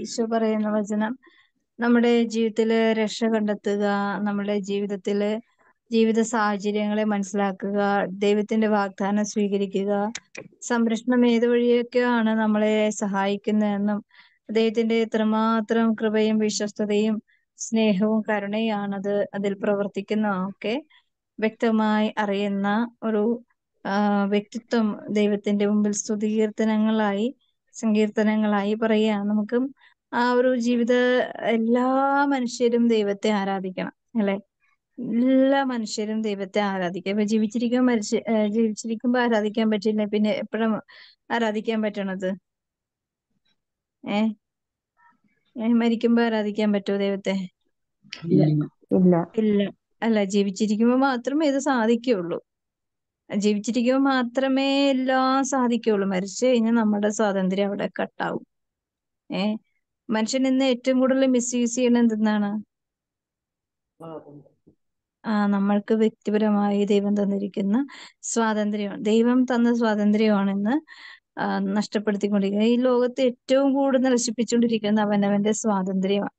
ഈശോ പറയുന്ന വചനം നമ്മുടെ ജീവിതത്തില് രക്ഷ കണ്ടെത്തുക നമ്മുടെ ജീവിതത്തില് ജീവിത സാഹചര്യങ്ങളെ മനസ്സിലാക്കുക ദൈവത്തിന്റെ വാഗ്ദാനം സ്വീകരിക്കുക സംരക്ഷണം ഏത് വഴിയൊക്കെയാണ് നമ്മളെ സഹായിക്കുന്നതെന്നും ദൈവത്തിന്റെ എത്രമാത്രം കൃപയും വിശ്വസ്തതയും സ്നേഹവും കരുണയാണ് അത് അതിൽ പ്രവർത്തിക്കുന്ന ഒക്കെ വ്യക്തമായി അറിയുന്ന ഒരു വ്യക്തിത്വം ദൈവത്തിന്റെ മുമ്പിൽ സ്തുതികീർത്തനങ്ങളായി സങ്കീർത്തനങ്ങളായി പറയുകയാണ് നമുക്ക് ആ ഒരു ജീവിത എല്ലാ മനുഷ്യരും ദൈവത്തെ ആരാധിക്കണം അല്ലെ എല്ലാ മനുഷ്യരും ദൈവത്തെ ആരാധിക്കുക ഇപ്പൊ ജീവിച്ചിരിക്കുമ്പോൾ മരിച്ച ജീവിച്ചിരിക്കുമ്പോ ആരാധിക്കാൻ പറ്റില്ല പിന്നെ എപ്പോഴും ആരാധിക്കാൻ പറ്റണത് ഏ മരിക്കുമ്പോ ആരാധിക്കാൻ പറ്റുമോ ദൈവത്തെ ഇല്ല ഇല്ല അല്ല ജീവിച്ചിരിക്കുമ്പോ മാത്രമേ ഇത് സാധിക്കുള്ളൂ ജീവിച്ചിരിക്കുമ്പോൾ മാത്രമേ എല്ലാം സാധിക്കുകയുള്ളൂ മരിച്ചു കഴിഞ്ഞാൽ നമ്മുടെ സ്വാതന്ത്ര്യം അവിടെ കട്ടാവും ഏ മനുഷ്യൻ ഇന്ന് ഏറ്റവും കൂടുതൽ മിസ്യൂസ് ചെയ്യണത് എന്തെന്നാണ് ആ നമ്മൾക്ക് വ്യക്തിപരമായി ദൈവം തന്നിരിക്കുന്ന സ്വാതന്ത്ര്യമാണ് ദൈവം തന്ന സ്വാതന്ത്ര്യമാണെന്ന് ഇന്ന് നഷ്ടപ്പെടുത്തിക്കൊണ്ടിരിക്കുന്നത് ഈ ലോകത്ത് ഏറ്റവും കൂടുതൽ നശിപ്പിച്ചുകൊണ്ടിരിക്കുന്നത് അവനവന്റെ സ്വാതന്ത്ര്യമാണ്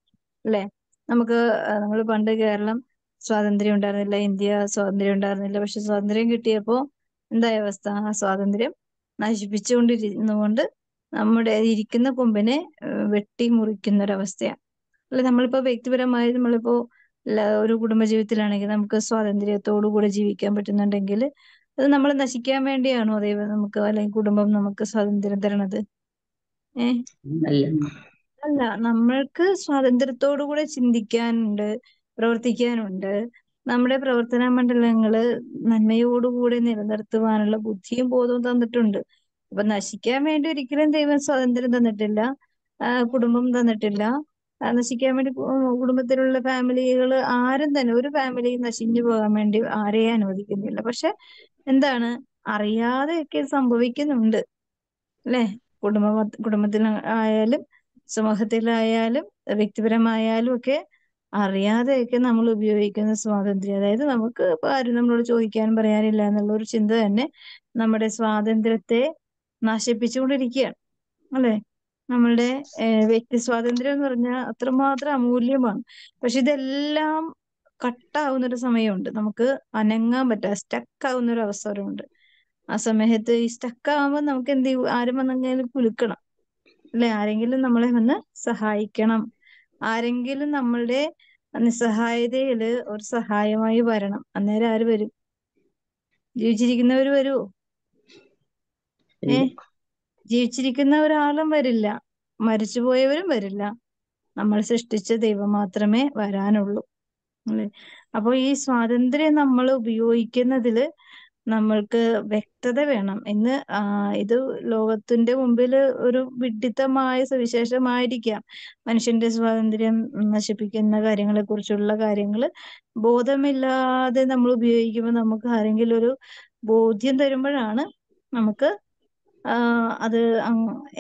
അല്ലെ നമുക്ക് നമ്മൾ പണ്ട് കേരളം സ്വാതന്ത്ര്യം ഉണ്ടായിരുന്നില്ല ഇന്ത്യ സ്വാതന്ത്ര്യം ഉണ്ടായിരുന്നില്ല പക്ഷെ സ്വാതന്ത്ര്യം കിട്ടിയപ്പോ എന്തായ അവസ്ഥ ആ സ്വാതന്ത്ര്യം നശിപ്പിച്ചുകൊണ്ടിരുന്നുകൊണ്ട് നമ്മുടെ ഇരിക്കുന്ന കൊമ്പിനെ വെട്ടി മുറിക്കുന്ന ഒരവസ്ഥയാണ് അല്ല നമ്മളിപ്പോ വ്യക്തിപരമായി നമ്മളിപ്പോ ഒരു കുടുംബജീവിതത്തിലാണെങ്കിൽ നമുക്ക് സ്വാതന്ത്ര്യത്തോടു കൂടെ ജീവിക്കാൻ പറ്റുന്നുണ്ടെങ്കിൽ അത് നമ്മൾ നശിക്കാൻ വേണ്ടിയാണോ ദൈവം നമുക്ക് അല്ലെങ്കിൽ കുടുംബം നമുക്ക് സ്വാതന്ത്ര്യം തരണത് ഏഹ് അല്ല നമ്മൾക്ക് സ്വാതന്ത്ര്യത്തോടു കൂടെ ചിന്തിക്കാനുണ്ട് പ്രവർത്തിക്കാനുണ്ട് നമ്മുടെ പ്രവർത്തന മണ്ഡലങ്ങള് നന്മയോടുകൂടെ നിലനിർത്തുവാനുള്ള ബുദ്ധിയും ബോധവും തന്നിട്ടുണ്ട് അപ്പൊ നശിക്കാൻ വേണ്ടി ഒരിക്കലും ദൈവം സ്വാതന്ത്ര്യം തന്നിട്ടില്ല കുടുംബം തന്നിട്ടില്ല നശിക്കാൻ വേണ്ടി കുടുംബത്തിലുള്ള ഫാമിലികൾ ആരും തന്നെ ഒരു ഫാമിലി നശിഞ്ഞു പോകാൻ വേണ്ടി ആരെയും അനുവദിക്കുന്നില്ല പക്ഷെ എന്താണ് അറിയാതെയൊക്കെ സംഭവിക്കുന്നുണ്ട് അല്ലെ കുടുംബ കുടുംബത്തിലായാലും സമൂഹത്തിലായാലും വ്യക്തിപരമായാലും ഒക്കെ അറിയാതെയൊക്കെ നമ്മൾ ഉപയോഗിക്കുന്ന സ്വാതന്ത്ര്യം അതായത് നമുക്ക് ഇപ്പൊ ആരും നമ്മളോട് ചോദിക്കാനും പറയാനില്ല എന്നുള്ള ഒരു ചിന്ത തന്നെ നമ്മുടെ സ്വാതന്ത്ര്യത്തെ നശിപ്പിച്ചുകൊണ്ടിരിക്കുകയാണ് അല്ലെ നമ്മളുടെ വ്യക്തി സ്വാതന്ത്ര്യം എന്ന് പറഞ്ഞാൽ അത്രമാത്രം അമൂല്യമാണ് പക്ഷെ ഇതെല്ലാം കട്ടാവുന്ന ഒരു സമയമുണ്ട് നമുക്ക് അനങ്ങാൻ പറ്റാ സ്റ്റക്ക് ആവുന്ന ഒരു അവസരമുണ്ട് ആ സമയത്ത് ഈ സ്റ്റക്ക് ആവുമ്പോൾ നമുക്ക് എന്ത് ചെയ്യും ആരും വന്നെങ്കിലും കുലുക്കണം അല്ലെ ആരെങ്കിലും നമ്മളെ വന്ന് സഹായിക്കണം ആരെങ്കിലും നമ്മളുടെ നിസ്സഹായതയില് ഒരു സഹായമായി വരണം അന്നേരം ആര് വരും ജീവിച്ചിരിക്കുന്നവര് വരുമോ ഏ ജീവിച്ചിരിക്കുന്ന ഒരാളും വരില്ല മരിച്ചുപോയവരും വരില്ല നമ്മൾ സൃഷ്ടിച്ച ദൈവം മാത്രമേ വരാനുള്ളൂ അല്ലെ അപ്പൊ ഈ സ്വാതന്ത്ര്യം നമ്മൾ ഉപയോഗിക്കുന്നതില് നമ്മൾക്ക് വ്യക്തത വേണം ഇന്ന് ഇത് ലോകത്തിന്റെ മുമ്പിൽ ഒരു വിഡിത്തമായ സവിശേഷമായിരിക്കാം മനുഷ്യന്റെ സ്വാതന്ത്ര്യം നശിപ്പിക്കുന്ന കാര്യങ്ങളെ കുറിച്ചുള്ള കാര്യങ്ങൾ ബോധമില്ലാതെ നമ്മൾ ഉപയോഗിക്കുമ്പോൾ നമുക്ക് ആരെങ്കിലും ഒരു ബോധ്യം തരുമ്പോഴാണ് നമുക്ക് അത്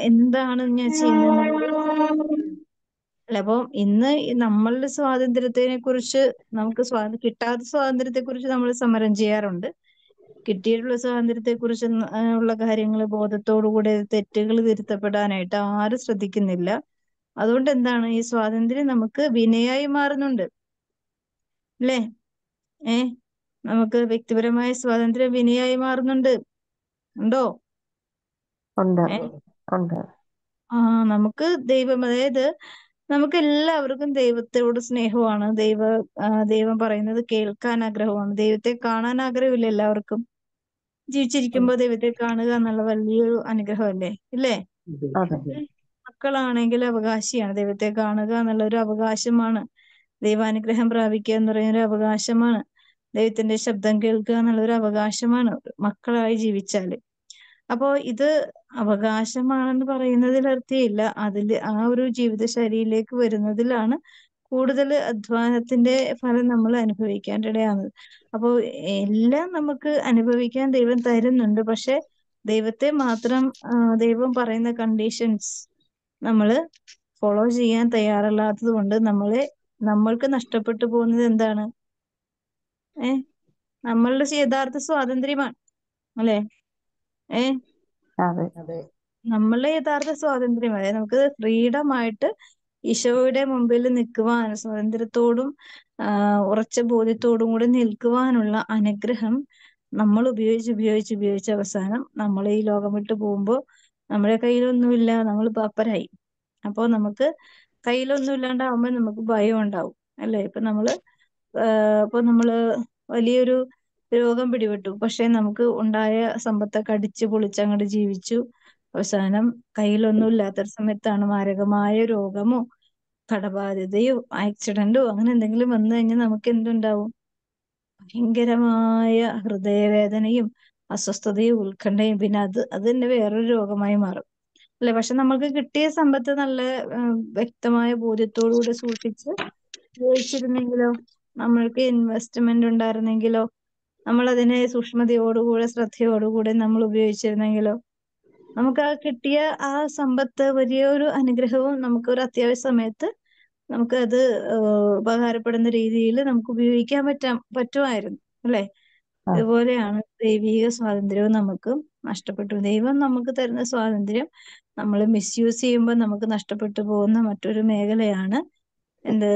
എന്താണ് ഞാൻ ചെയ്യുന്നത് അല്ല അപ്പം ഇന്ന് നമ്മളുടെ സ്വാതന്ത്ര്യത്തിനെ കുറിച്ച് നമുക്ക് സ്വാ കിട്ടാത്ത സ്വാതന്ത്ര്യത്തെ കുറിച്ച് നമ്മൾ സമരം ചെയ്യാറുണ്ട് കിട്ടിയിട്ടുള്ള സ്വാതന്ത്ര്യത്തെ കുറിച്ച് ഉള്ള കാര്യങ്ങൾ ബോധത്തോടുകൂടെ തെറ്റുകൾ തിരുത്തപ്പെടാനായിട്ട് ആരും ശ്രദ്ധിക്കുന്നില്ല അതുകൊണ്ട് എന്താണ് ഈ സ്വാതന്ത്ര്യം നമുക്ക് വിനയായി മാറുന്നുണ്ട് അല്ലേ ഏ നമുക്ക് വ്യക്തിപരമായ സ്വാതന്ത്ര്യം വിനയായി മാറുന്നുണ്ട് ഉണ്ടോ ആ നമുക്ക് ദൈവം അതായത് നമുക്ക് എല്ലാവർക്കും ദൈവത്തോട് സ്നേഹമാണ് ദൈവ ദൈവം പറയുന്നത് കേൾക്കാൻ ആഗ്രഹമാണ് ദൈവത്തെ കാണാൻ ആഗ്രഹമില്ല എല്ലാവർക്കും ജീവിച്ചിരിക്കുമ്പോ ദൈവത്തെ കാണുക എന്നുള്ള വലിയൊരു അനുഗ്രഹമല്ലേ ഇല്ലേ മക്കളാണെങ്കിൽ അവകാശിയാണ് ദൈവത്തെ കാണുക എന്നുള്ള ഒരു അവകാശമാണ് ദൈവാനുഗ്രഹം പ്രാപിക്കുക എന്ന് പറയുന്ന ഒരു അവകാശമാണ് ദൈവത്തിന്റെ ശബ്ദം കേൾക്കുക എന്നുള്ള ഒരു അവകാശമാണ് മക്കളായി ജീവിച്ചാല് അപ്പോ ഇത് അവകാശമാണെന്ന് പറയുന്നതിൽ അർത്ഥമില്ല അതില് ആ ഒരു ജീവിത ശൈലിയിലേക്ക് വരുന്നതിലാണ് കൂടുതൽ അധ്വാനത്തിന്റെ ഫലം നമ്മൾ അനുഭവിക്കാനിടയാകുന്നത്. അപ്പോൾ എല്ലാം നമുക്ക് അനുഭവിക്കാൻ ദൈവം തരുന്നുണ്ട്. പക്ഷെ ദൈവത്തെ മാത്രം ദൈവം പറയുന്ന കണ്ടീഷൻസ് നമ്മൾ ഫോളോ ചെയ്യാൻ തയ്യാറല്ലാത്തത് കൊണ്ട് നമ്മളെ നമ്മൾക്ക് നഷ്ടപ്പെട്ടു പോകുന്നത് എന്താണ് ഏ നമ്മളുടെ യഥാർത്ഥ സ്വാതന്ത്ര്യമാണ് അല്ലെ ഏ നമ്മളുടെ യഥാർത്ഥ സ്വാതന്ത്ര്യം അതായത് നമുക്ക് ഫ്രീഡം ആയിട്ട് ഈശോയുടെ മുമ്പിൽ നിൽക്കുവാൻ സ്വാതന്ത്ര്യത്തോടും ഉറച്ച ബോധ്യത്തോടും കൂടി നിൽക്കുവാനുള്ള അനുഗ്രഹം നമ്മൾ ഉപയോഗിച്ച് ഉപയോഗിച്ച് ഉപയോഗിച്ച് അവസാനം നമ്മൾ ഈ ലോകം വിട്ട് പോകുമ്പോൾ നമ്മുടെ കയ്യിലൊന്നുമില്ല നമ്മൾ പാപ്പരായി അപ്പോൾ നമുക്ക് കയ്യിലൊന്നും ഇല്ലാണ്ടാവുമ്പോൾ നമുക്ക് ഭയം ഉണ്ടാവും അല്ലെ ഇപ്പൊ നമ്മള് ഇപ്പൊ നമ്മള് വലിയൊരു രോഗം പിടിപെട്ടു പക്ഷെ നമുക്ക് ഉണ്ടായ സമ്പത്തൊക്കെ അടിച്ചു പൊളിച്ച് അങ്ങോട്ട് ജീവിച്ചു അവസാനം കയ്യിലൊന്നും ഇല്ലാത്തൊരു സമയത്താണ് മാരകമായ രോഗമോ കടബാധ്യതയോ ആക്സിഡന്റോ അങ്ങനെ എന്തെങ്കിലും വന്നു കഴിഞ്ഞാൽ നമുക്ക് എന്തുണ്ടാവും ഭയങ്കരമായ ഹൃദയവേദനയും അസ്വസ്ഥതയും ഉത്കണ്ഠയും പിന്നെ അത് അത് തന്നെ വേറൊരു രോഗമായി മാറും അല്ലെ പക്ഷെ നമ്മൾക്ക് കിട്ടിയ സമ്പത്ത് നല്ല വ്യക്തമായ ബോധ്യത്തോടുകൂടി സൂക്ഷിച്ച് ഉപയോഗിച്ചിരുന്നെങ്കിലോ നമ്മൾക്ക് ഇൻവെസ്റ്റ്മെന്റ് ഉണ്ടായിരുന്നെങ്കിലോ നമ്മൾ അതിനെ സൂക്ഷ്മതയോടുകൂടെ ശ്രദ്ധയോടുകൂടെ നമ്മൾ ഉപയോഗിച്ചിരുന്നെങ്കിലോ നമുക്ക് ആ കിട്ടിയ ആ സമ്പത്ത് വലിയൊരു അനുഗ്രഹവും നമുക്ക് ഒരു അത്യാവശ്യ സമയത്ത് നമുക്ക് അത് ഉപകാരപ്പെടുന്ന രീതിയിൽ നമുക്ക് ഉപയോഗിക്കാൻ പറ്റാ പറ്റുമായിരുന്നു അല്ലേ അതുപോലെയാണ് ദൈവിക സ്വാതന്ത്ര്യവും നമുക്ക് നഷ്ടപ്പെട്ടു ദൈവം നമുക്ക് തരുന്ന സ്വാതന്ത്ര്യം നമ്മൾ മിസ്യൂസ് ചെയ്യുമ്പോൾ നമുക്ക് നഷ്ടപ്പെട്ടു പോകുന്ന മറ്റൊരു മേഖലയാണ് എന്ത്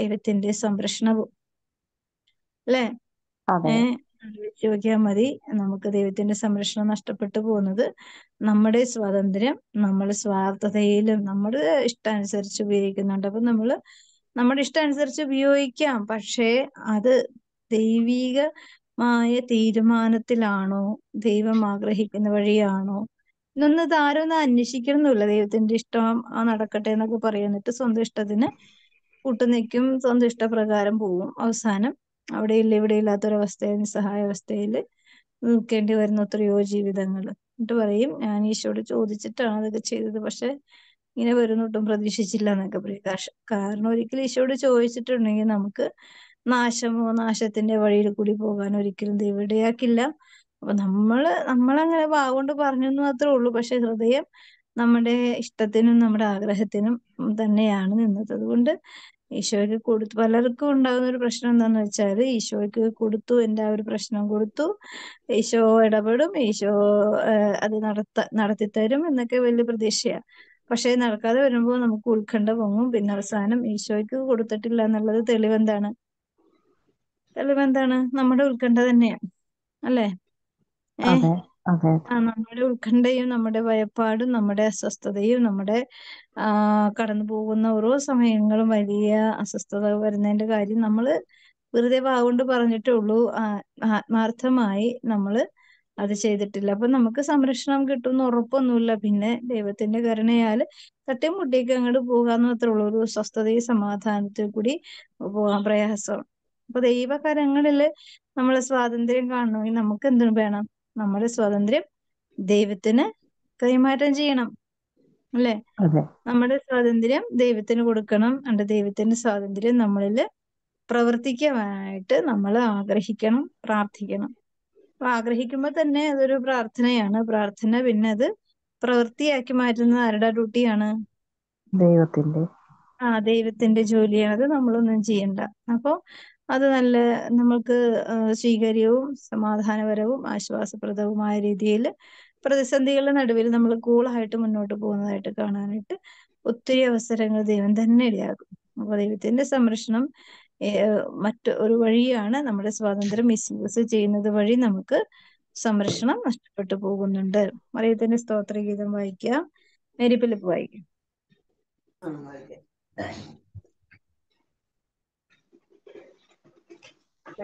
ദൈവത്തിന്റെ സംരക്ഷണവും അല്ലേ ഏഹ് ആലോചിച്ച് മതി നമുക്ക് ദൈവത്തിന്റെ സംരക്ഷണം നഷ്ടപ്പെട്ടു പോകുന്നത് നമ്മുടെ സ്വാതന്ത്ര്യം നമ്മൾ സ്വാർത്ഥതയിലും നമ്മുടെ ഇഷ്ടാനുസരിച്ച് ഉപയോഗിക്കുന്നുണ്ട് അപ്പൊ നമ്മൾ നമ്മുടെ ഇഷ്ടാനുസരിച്ച് ഉപയോഗിക്കാം പക്ഷേ അത് ദൈവികമായ തീരുമാനത്തിലാണോ ദൈവം ആഗ്രഹിക്കുന്ന വഴിയാണോ ഇതൊന്നും ഇതാരും അന്വേഷിക്കണമെന്നില്ല ദൈവത്തിന്റെ ഇഷ്ടം നടക്കട്ടെ എന്നൊക്കെ പറയുന്നിട്ട് സ്വന്തം ഇഷ്ടത്തിന് കൂട്ടുനിൽക്കും സ്വന്തം ഇഷ്ടപ്രകാരം പോവും അവസാനം അവിടെ ഇല്ല ഇവിടെ ഇല്ലാത്തൊരവസ്ഥയിൽ നിസ്സഹായാവസ്ഥയിൽ നിൽക്കേണ്ടി വരുന്ന എത്രയോ ജീവിതങ്ങൾ എന്നിട്ട് പറയും ഞാൻ ഈശോട് ചോദിച്ചിട്ടാണ് അതൊക്കെ ചെയ്തത് പക്ഷെ ഇങ്ങനെ വരുന്നൊട്ടും പ്രതീക്ഷിച്ചില്ല എന്നൊക്കെ പ്രകാശം കാരണം ഒരിക്കലും ഈശോട് ചോദിച്ചിട്ടുണ്ടെങ്കിൽ നമുക്ക് നാശമോ നാശത്തിന്റെ വഴിയിൽ കൂടി പോകാൻ ഒരിക്കലും ദൈവം അപ്പൊ നമ്മള് നമ്മളങ്ങനെ വാഗോണ്ട് പറഞ്ഞു എന്ന് മാത്രമേ ഉള്ളൂ പക്ഷെ ഹൃദയം നമ്മുടെ ഇഷ്ടത്തിനും നമ്മുടെ ആഗ്രഹത്തിനും തന്നെയാണ് നിന്നത് അതുകൊണ്ട് ഈശോയ്ക്ക് കൊടുത്തു പലർക്കും ഉണ്ടാകുന്ന ഒരു പ്രശ്നം എന്താന്ന് വെച്ചാൽ ഈശോയ്ക്ക് കൊടുത്തു എൻ്റെ ആ ഒരു പ്രശ്നം കൊടുത്തു ഈശോ ഇടപെടും ഈശോ അത് നടത്ത നടത്തിത്തരും എന്നൊക്കെ വലിയ പ്രതീക്ഷയാ പക്ഷേ നടക്കാതെ വരുമ്പോൾ നമുക്ക് ഉത്കണ്ഠ പൊങ്ങും പിന്നെ അവസാനം ഈശോയ്ക്ക് കൊടുത്തിട്ടില്ല എന്നുള്ളത് തെളിവെന്താണ് തെളിവെന്താണ് നമ്മുടെ ഉത്കണ്ഠ തന്നെയാണ് അല്ലേ ഏഹ് അതെ നമ്മുടെ ഉത്കണ്ഠയും നമ്മുടെ ഭയപ്പാടും നമ്മുടെ അസ്വസ്ഥതയും നമ്മുടെ കടന്നു പോകുന്ന ഓരോ സമയങ്ങളും വലിയ അസ്വസ്ഥത വരുന്നതിന്റെ കാര്യം നമ്മൾ വെറുതെ വാഗുകൊണ്ട് പറഞ്ഞിട്ടേ ഉള്ളൂ ആത്മാർത്ഥമായി നമ്മൾ അത് ചെയ്തിട്ടില്ല അപ്പൊ നമുക്ക് സംരക്ഷണം കിട്ടുമെന്ന് ഉറപ്പൊന്നുമില്ല പിന്നെ ദൈവത്തിന്റെ കരുണയാൽ തട്ടിയും മുട്ടിക്ക് അങ്ങോട്ട് പോകാന്ന് മാത്രമേ ഉള്ളൂ ഒരു സ്വസ്ഥതയും സമാധാനത്തിൽ കൂടി പോകാൻ പ്രയാസം അപ്പൊ ദൈവകരങ്ങളില് നമ്മളെ സ്വാതന്ത്ര്യം കാണണമെങ്കിൽ നമുക്ക് എന്ത് വേണം നമ്മുടെ സ്വാതന്ത്ര്യം ദൈവത്തിന് കൈമാറ്റം ചെയ്യണം അല്ലെ നമ്മുടെ സ്വാതന്ത്ര്യം ദൈവത്തിന് കൊടുക്കണം അണ്ട് ദൈവത്തിന്റെ സ്വാതന്ത്ര്യം നമ്മളിൽ പ്രവർത്തിക്കാനായിട്ട് നമ്മൾ ആഗ്രഹിക്കണം പ്രാർത്ഥിക്കണം അപ്പൊ ആഗ്രഹിക്കുമ്പോൾ തന്നെ അതൊരു പ്രാർത്ഥനയാണ് പ്രാർത്ഥന പിന്നെ അത് പ്രവൃത്തിയാക്കി മാറ്റുന്നത് ആരുടെ ഡ്യൂട്ടിയാണ് ദൈവത്തിന്റെ ആ ദൈവത്തിന്റെ ജോലിയാണ് അത് നമ്മളൊന്നും ചെയ്യണ്ട അപ്പൊ അത് നല്ല നമ്മൾക്ക് സ്വീകാര്യവും സമാധാനപരവും ആശ്വാസപ്രദവുമായ രീതിയിൽ പ്രതിസന്ധികളുടെ നടുവിൽ നമ്മൾ കൂളായിട്ട് മുന്നോട്ട് പോകുന്നതായിട്ട് കാണാനായിട്ട് ഒത്തിരി അവസരങ്ങൾ ദൈവം തന്നെ ഇടയാകും അപ്പൊ ദൈവത്തിന്റെ സംരക്ഷണം മറ്റു ഒരു വഴിയാണ് നമ്മുടെ സ്വാതന്ത്ര്യം മിസ്യൂസ് ചെയ്യുന്നത് വഴി നമുക്ക് സംരക്ഷണം നഷ്ടപ്പെട്ടു പോകുന്നുണ്ട് മറിയത്തിന്റെ സ്തോത്രഗീതം വായിക്കാം മേരി പിലിപ്പ് വായിക്കാം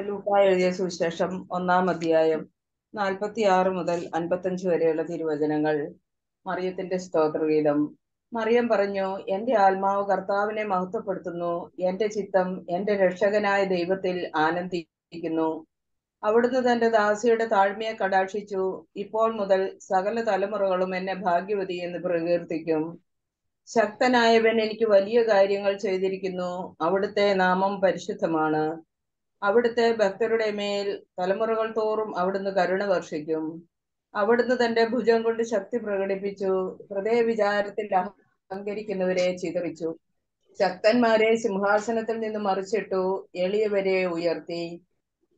ലൂക്ക എഴുതിയ സുവിശേഷം ഒന്നാം അധ്യായം നാൽപ്പത്തി ആറ് മുതൽ അൻപത്തഞ്ച് വരെയുള്ള തിരുവചനങ്ങൾ മറിയത്തിന്റെ സ്തോത്രഗീതം മറിയം പറഞ്ഞു എന്റെ ആത്മാവ് കർത്താവിനെ മഹത്വപ്പെടുത്തുന്നു എന്റെ ചിത്തം എന്റെ രക്ഷകനായ ദൈവത്തിൽ ആനന്ദിക്കുന്നു അവിടുന്ന് തന്റെ ദാസിയുടെ താഴ്മയെ കടാക്ഷിച്ചു ഇപ്പോൾ മുതൽ സകല തലമുറകളും എന്നെ ഭാഗ്യവതി എന്ന് പ്രകീർത്തിക്കും ശക്തനായവൻ എനിക്ക് വലിയ കാര്യങ്ങൾ ചെയ്തിരിക്കുന്നു അവിടുത്തെ നാമം പരിശുദ്ധമാണ് അവിടുത്തെ ഭക്തരുടെ മേൽ തലമുറകൾ തോറും അവിടുന്ന് കരുണ വർഷിക്കും അവിടുന്ന് തന്റെ ഭുജം കൊണ്ട് ശക്തി പ്രകടിപ്പിച്ചു ഹൃദയ വിചാരത്തിൽ അഹങ്കരിക്കുന്നവരെ ചിതറിച്ചു ശക്തന്മാരെ സിംഹാസനത്തിൽ നിന്ന് മറിച്ചിട്ടു എളിയവരെ ഉയർത്തി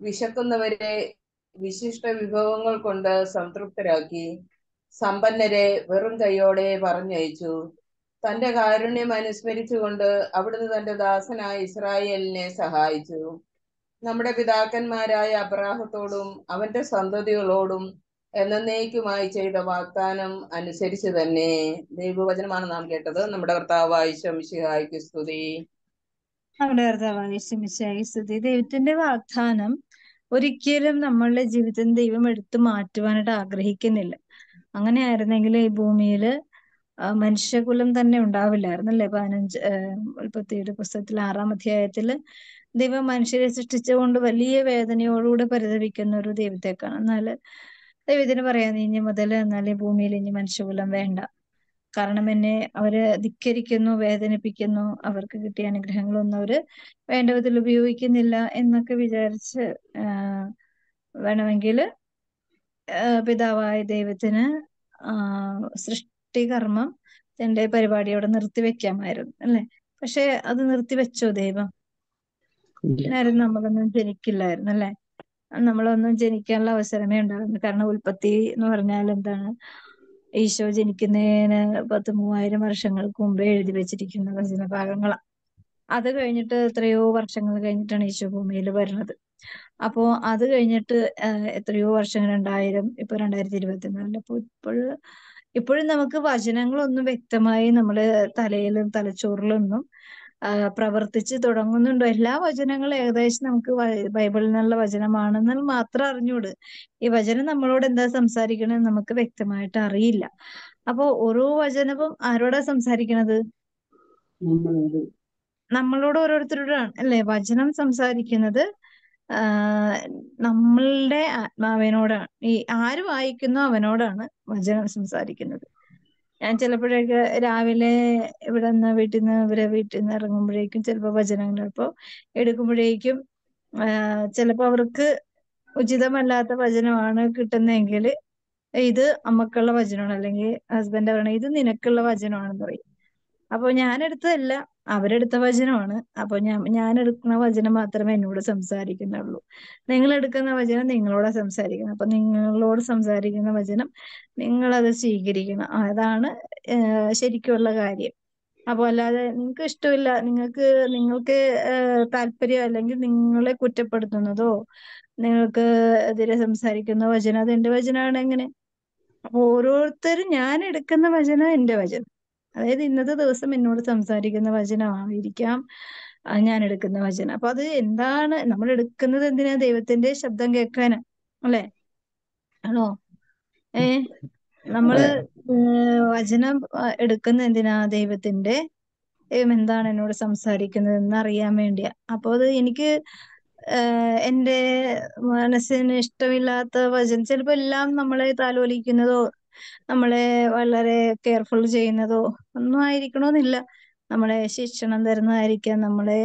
വിശക്കുന്നവരെ വിശിഷ്ട വിഭവങ്ങൾ കൊണ്ട് സംതൃപ്തരാക്കി സമ്പന്നരെ വെറും കൈയോടെ പറഞ്ഞയച്ചു തന്റെ കാരുണ്യം അനുസ്മരിച്ചുകൊണ്ട് അവിടുന്ന് തന്റെ ദാസനായ ഇസ്രായേലിനെ സഹായിച്ചു നമ്മുടെ പിതാക്കന്മാരായ അബ്രാഹത്തോടും അവന്റെ സന്തതികളോടും എന്നേക്കുമായി ചെയ്ത വാഗ്ദാനം അനുസരിച്ച് തന്നെ ദൈവവചനമാണ് നാം കേട്ടത് നമ്മുടെ ഭർത്താവ് ശംശിഹായിക്ക് സ്തുതി നമ്മുടെ ഭർത്താവ് ശംശിഹായി സ്തുതി ദൈവത്തിന്റെ വാഗ്ദാനം ഒരിക്കലും നമ്മളുടെ ജീവിതം ദൈവം എടുത്തു മാറ്റുവാനായിട്ട് ആഗ്രഹിക്കുന്നില്ല അങ്ങനെ ആയിരുന്നെങ്കിൽ ഈ ഭൂമിയിൽ മനുഷ്യകുലം തന്നെ ഉണ്ടാവില്ലായിരുന്നല്ലേ പതിനഞ്ച് ഉൽപ്പത്തിയുടെ പുസ്തകത്തിൽ ആറാം അധ്യായത്തില് ദൈവം മനുഷ്യരെ സൃഷ്ടിച്ചുകൊണ്ട് വലിയ വേദനയോടുകൂടെ പരിതപിക്കുന്ന ഒരു ദൈവത്തെ കാണാം എന്നാൽ ദൈവത്തിന് പറയാൻ ഇനി മുതൽ എന്നാല് ഭൂമിയിൽ ഇനി മനുഷ്യകുലം വേണ്ട കാരണം എന്നെ അവര് ധിക്കരിക്കുന്നു വേദനിപ്പിക്കുന്നു അവർക്ക് കിട്ടിയ അനുഗ്രഹങ്ങളൊന്നും അവര് വേണ്ട വിധത്തിൽ ഉപയോഗിക്കുന്നില്ല എന്നൊക്കെ വിചാരിച്ച് വേണമെങ്കിൽ പിതാവായ ദൈവത്തിന് സൃഷ്ടികർമ്മം തന്റെ പരിപാടി അവിടെ നിർത്തിവെക്കാമായിരുന്നു അല്ലെ പക്ഷെ അത് നിർത്തിവെച്ചോ ദൈവം ആരും നമ്മളൊന്നും ജനിക്കില്ലായിരുന്നു അല്ലെ നമ്മളൊന്നും ജനിക്കാനുള്ള അവസരമേ ഉണ്ടായിരുന്നു കാരണം ഉൽപ്പത്തി എന്ന് പറഞ്ഞാൽ എന്താണ് ഈശോ ജനിക്കുന്നതിന് പത്ത് മൂവായിരം വർഷങ്ങൾക്ക് മുമ്പേ എഴുതി വെച്ചിരിക്കുന്ന വചന ഭാഗങ്ങളാണ് അത് കഴിഞ്ഞിട്ട് എത്രയോ വർഷങ്ങൾ കഴിഞ്ഞിട്ടാണ് ഈശോ ഭൂമിയിൽ വരുന്നത് അപ്പോ അത് കഴിഞ്ഞിട്ട് എത്രയോ വർഷങ്ങൾ രണ്ടായിരം ഇപ്പൊ രണ്ടായിരത്തി ഇരുപത്തിനാലിൽ അപ്പൊ ഇപ്പോഴ് ഇപ്പോഴും നമുക്ക് വചനങ്ങളൊന്നും വ്യക്തമായി നമ്മള് തലയിലും തലച്ചോറിലൊന്നും പ്രവർത്തിച്ച് തുടങ്ങുന്നുണ്ടോ എല്ലാ വചനങ്ങളും ഏകദേശം നമുക്ക് ബൈബിളിൽ നിന്നുള്ള വചനമാണെന്നാൽ മാത്രം അറിഞ്ഞൂട് ഈ വചനം നമ്മളോട് എന്താ സംസാരിക്കണത് നമുക്ക് വ്യക്തമായിട്ട് അറിയില്ല അപ്പോ ഓരോ വചനവും ആരോടാ സംസാരിക്കണത് നമ്മളോട് ഓരോരുത്തരോടാണ് അല്ലെ വചനം സംസാരിക്കുന്നത് നമ്മളുടെ ആത്മാവിനോടാണ് ഈ ആര് വായിക്കുന്നോ അവനോടാണ് വചനം സംസാരിക്കുന്നത് ഞാൻ ചിലപ്പോഴൊക്കെ രാവിലെ നിന്ന് വീട്ടിൽ നിന്ന് ഇവരെ വീട്ടിൽ നിന്ന് ഇറങ്ങുമ്പോഴേക്കും ചിലപ്പോൾ വചനങ്ങൾ ഇപ്പോൾ എടുക്കുമ്പോഴേക്കും ചിലപ്പോൾ അവർക്ക് ഉചിതമല്ലാത്ത വചനമാണ് കിട്ടുന്നതെങ്കിൽ ഇത് അമ്മക്കുള്ള വചനമാണ് അല്ലെങ്കിൽ ഹസ്ബൻഡ് പറയണ ഇത് നിനക്കുള്ള വചനമാണെന്ന് പറയും അപ്പോൾ ഞാൻ എടുത്തതല്ല അവരെടുത്ത വചനമാണ് അപ്പൊ ഞാൻ ഞാൻ എടുക്കുന്ന വചനം മാത്രമേ എന്നോട് സംസാരിക്കുന്നുള്ളൂ നിങ്ങൾ എടുക്കുന്ന വചനം നിങ്ങളോട് സംസാരിക്കണം അപ്പൊ നിങ്ങളോട് സംസാരിക്കുന്ന വചനം നിങ്ങൾ അത് സ്വീകരിക്കണം അതാണ് ശരിക്കുള്ള കാര്യം അപ്പൊ അല്ലാതെ നിങ്ങൾക്ക് ഇഷ്ടമില്ല നിങ്ങൾക്ക് നിങ്ങൾക്ക് താല്പര്യം അല്ലെങ്കിൽ നിങ്ങളെ കുറ്റപ്പെടുത്തുന്നതോ നിങ്ങൾക്ക് എതിരെ സംസാരിക്കുന്ന വചനം അത് എന്റെ വചനമാണ് എങ്ങനെ അപ്പൊ ഓരോരുത്തരും ഞാൻ എടുക്കുന്ന വചനം എന്റെ വചനം അതായത് ഇന്നത്തെ ദിവസം എന്നോട് സംസാരിക്കുന്ന വചനമായിരിക്കാം ഞാൻ എടുക്കുന്ന വചനം അപ്പൊ അത് എന്താണ് നമ്മൾ എടുക്കുന്നത് എന്തിനാ ദൈവത്തിന്റെ ശബ്ദം കേൾക്കാനാ അല്ലെ ആണോ ഏ നമ്മള് വചനം എടുക്കുന്ന എന്തിനാ ദൈവത്തിന്റെ ദൈവം എന്താണ് എന്നോട് സംസാരിക്കുന്നത് എന്ന് അറിയാൻ വേണ്ടിയാ അപ്പൊ അത് എനിക്ക് എന്റെ മനസ്സിന് ഇഷ്ടമില്ലാത്ത വചനം ചിലപ്പോ എല്ലാം നമ്മളെ താലോലിക്കുന്നതോ നമ്മളെ വളരെ കെയർഫുൾ ചെയ്യുന്നതോ ഒന്നും ആയിരിക്കണമെന്നില്ല നമ്മളെ ശിക്ഷണം തരുന്നതായിരിക്കാം നമ്മളെ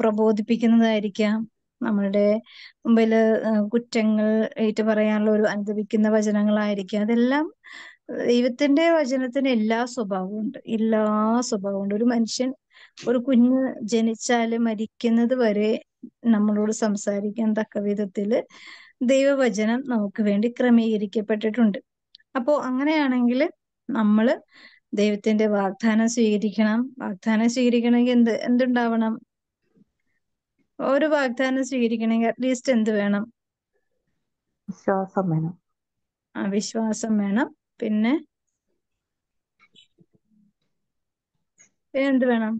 പ്രബോധിപ്പിക്കുന്നതായിരിക്കാം നമ്മളുടെ മുമ്പിൽ കുറ്റങ്ങൾ ഏറ്റു പറയാനുള്ള ഒരു അനുഭവിക്കുന്ന വചനങ്ങളായിരിക്കാം അതെല്ലാം ദൈവത്തിന്റെ വചനത്തിന് എല്ലാ സ്വഭാവവും ഉണ്ട് എല്ലാ സ്വഭാവവും ഉണ്ട് ഒരു മനുഷ്യൻ ഒരു കുഞ്ഞ് ജനിച്ചാല് മരിക്കുന്നത് വരെ നമ്മളോട് സംസാരിക്കാൻ തക്ക വിധത്തില് ദൈവവചനം നമുക്ക് വേണ്ടി ക്രമീകരിക്കപ്പെട്ടിട്ടുണ്ട് അപ്പോ അങ്ങനെയാണെങ്കിൽ നമ്മൾ ദൈവത്തിന്റെ വാഗ്ദാനം സ്വീകരിക്കണം വാഗ്ദാനം സ്വീകരിക്കണമെങ്കിൽ എന്ത് എന്തുണ്ടാവണം ഒരു വാഗ്ദാനം സ്വീകരിക്കണമെങ്കിൽ അറ്റ്ലീസ്റ്റ് എന്ത് വേണം വിശ്വാസം വേണം ആ വിശ്വാസം വേണം പിന്നെ പിന്നെ എന്ത് വേണം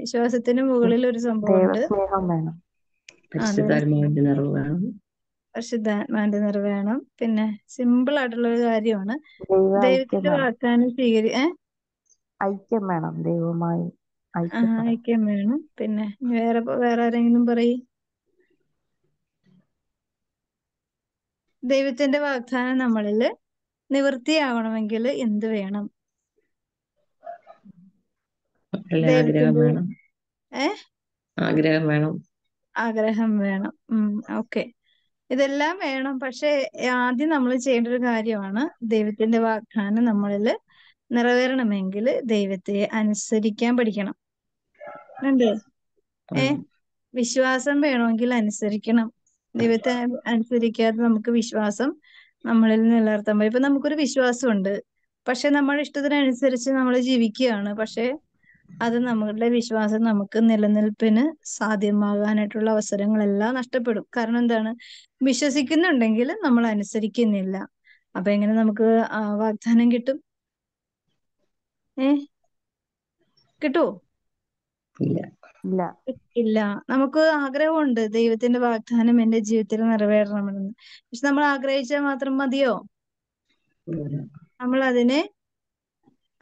വിശ്വാസത്തിന് മുകളിൽ ഒരു സംഭവം വേണം പരിശുദ്ധാത്മാന്റെ നിറവേണം പിന്നെ സിമ്പിൾ ആയിട്ടുള്ള ഒരു കാര്യമാണ് ദൈവത്തിന്റെ വാഗ്ദാനം സ്വീകരി ഐക്യം വേണം ദൈവമായി ഐക്യം വേണം പിന്നെ വേറെ വേറെ ആരെങ്കിലും പറയും ദൈവത്തിന്റെ വാഗ്ദാനം നമ്മളിൽ നിവൃത്തിയാവണമെങ്കിൽ എന്ത് വേണം ആഗ്രഹം വേണം ആഗ്രഹം വേണം ഉം ഓക്കെ ഇതെല്ലാം വേണം പക്ഷെ ആദ്യം നമ്മൾ ചെയ്യേണ്ട ഒരു കാര്യമാണ് ദൈവത്തിന്റെ വാഗ്ദാനം നമ്മളിൽ നിറവേറണമെങ്കിൽ ദൈവത്തെ അനുസരിക്കാൻ പഠിക്കണം കണ്ടേ ഏ വിശ്വാസം വേണമെങ്കിൽ അനുസരിക്കണം ദൈവത്തെ അനുസരിക്കാതെ നമുക്ക് വിശ്വാസം നമ്മളിൽ നിലനിർത്താൻ പറ്റും ഇപ്പൊ നമുക്കൊരു വിശ്വാസമുണ്ട് പക്ഷെ നമ്മുടെ ഇഷ്ടത്തിനനുസരിച്ച് നമ്മൾ ജീവിക്കുകയാണ് പക്ഷെ അത് നമ്മളുടെ വിശ്വാസം നമുക്ക് നിലനിൽപ്പിന് സാധ്യമാകാനായിട്ടുള്ള അവസരങ്ങളെല്ലാം നഷ്ടപ്പെടും കാരണം എന്താണ് വിശ്വസിക്കുന്നുണ്ടെങ്കിൽ നമ്മൾ അനുസരിക്കുന്നില്ല അപ്പൊ എങ്ങനെ നമുക്ക് വാഗ്ദാനം കിട്ടും ഏ കിട്ടുവോ ഇല്ല ഇല്ല നമുക്ക് ആഗ്രഹമുണ്ട് ദൈവത്തിന്റെ വാഗ്ദാനം എന്റെ ജീവിതത്തിൽ നിറവേറണമെന്ന് പക്ഷെ നമ്മൾ ആഗ്രഹിച്ചാൽ മാത്രം മതിയോ നമ്മൾ അതിനെ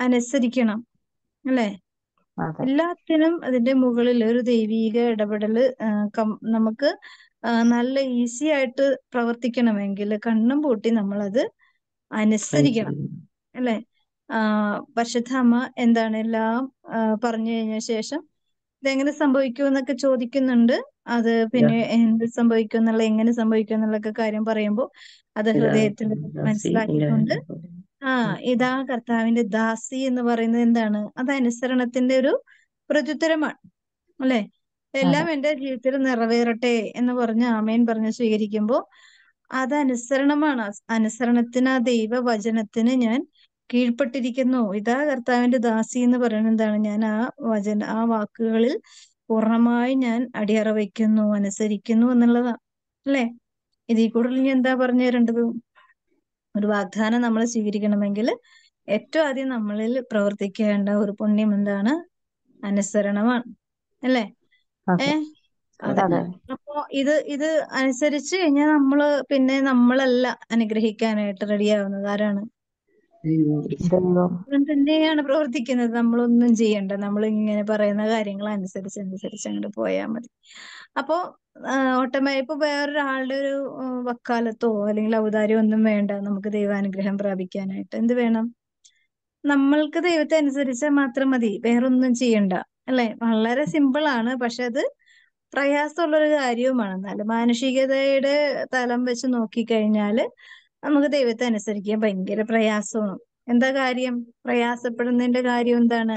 അനുസരിക്കണം അല്ലേ എല്ലാത്തിനും അതിന്റെ മുകളിൽ ഒരു ദൈവീക ഇടപെടൽ നമുക്ക് നല്ല ഈസി ആയിട്ട് പ്രവർത്തിക്കണമെങ്കിൽ കണ്ണും പൂട്ടി നമ്മളത് അനുസരിക്കണം അല്ലെ പരിശുദ്ധ അമ്മ എന്താണ് എല്ലാം പറഞ്ഞു കഴിഞ്ഞ ശേഷം ഇതെങ്ങനെ സംഭവിക്കും എന്നൊക്കെ ചോദിക്കുന്നുണ്ട് അത് പിന്നെ എന്ത് സംഭവിക്കും എന്നുള്ള എങ്ങനെ സംഭവിക്കും എന്നുള്ളൊക്കെ കാര്യം പറയുമ്പോൾ അത് ഹൃദയത്തിൽ മനസ്സിലാക്കിക്കൊണ്ട് ആ ഇതാ കർത്താവിന്റെ ദാസി എന്ന് പറയുന്നത് എന്താണ് അത് അനുസരണത്തിന്റെ ഒരു പ്രത്യുത്തരമാണ് അല്ലെ എല്ലാം എന്റെ ജീവിതത്തിൽ നിറവേറട്ടെ എന്ന് പറഞ്ഞ് ആമേൻ പറഞ്ഞ് സ്വീകരിക്കുമ്പോ അത് അനുസരണമാണ് അനുസരണത്തിന് ആ ദൈവ വചനത്തിന് ഞാൻ കീഴ്പ്പെട്ടിരിക്കുന്നു ഇതാ കർത്താവിന്റെ ദാസി എന്ന് പറയുന്നത് എന്താണ് ഞാൻ ആ വചന ആ വാക്കുകളിൽ പൂർണ്ണമായി ഞാൻ അടിയറ വയ്ക്കുന്നു അനുസരിക്കുന്നു എന്നുള്ളതാ അല്ലെ ഇതിൽ കൂടുതൽ ഞാൻ എന്താ പറഞ്ഞു തരേണ്ടത് ഒരു വാഗ്ദാനം നമ്മൾ സ്വീകരിക്കണമെങ്കിൽ ഏറ്റവും ആദ്യം നമ്മളിൽ പ്രവർത്തിക്കേണ്ട ഒരു പുണ്യം എന്താണ് അനുസരണമാണ് അല്ലേ ഏ അതാണ് അപ്പോ ഇത് ഇത് അനുസരിച്ച് കഴിഞ്ഞാൽ നമ്മള് പിന്നെ നമ്മളല്ല അനുഗ്രഹിക്കാനായിട്ട് റെഡിയാവുന്നത് ആരാണ് ദൈവം തന്നെയാണ് പ്രവർത്തിക്കുന്നത് നമ്മളൊന്നും ചെയ്യണ്ട നമ്മൾ ഇങ്ങനെ പറയുന്ന കാര്യങ്ങൾ അനുസരിച്ച് അനുസരിച്ച് അങ്ങോട്ട് പോയാൽ മതി അപ്പോ ഓട്ടോമാറ്റിക് ഇപ്പൊ വേറൊരാളുടെ ഒരു വക്കാലത്തോ അല്ലെങ്കിൽ ഔദാര്യമോ ഒന്നും വേണ്ട നമുക്ക് ദൈവാനുഗ്രഹം പ്രാപിക്കാനായിട്ട് എന്ത് വേണം നമ്മൾക്ക് ദൈവത്തെ അനുസരിച്ച മാത്രം മതി വേറൊന്നും ചെയ്യണ്ട അല്ലെ വളരെ സിമ്പിൾ ആണ് പക്ഷെ അത് പ്രയാസമുള്ള ഒരു കാര്യവുമാണ് എന്നാലും മാനുഷികതയുടെ തലം വെച്ച് നോക്കിക്കഴിഞ്ഞാല് നമുക്ക് ദൈവത്തെ അനുസരിക്കാൻ ഭയങ്കര പ്രയാസമാണ് എന്താ കാര്യം പ്രയാസപ്പെടുന്നതിന്റെ കാര്യം എന്താണ്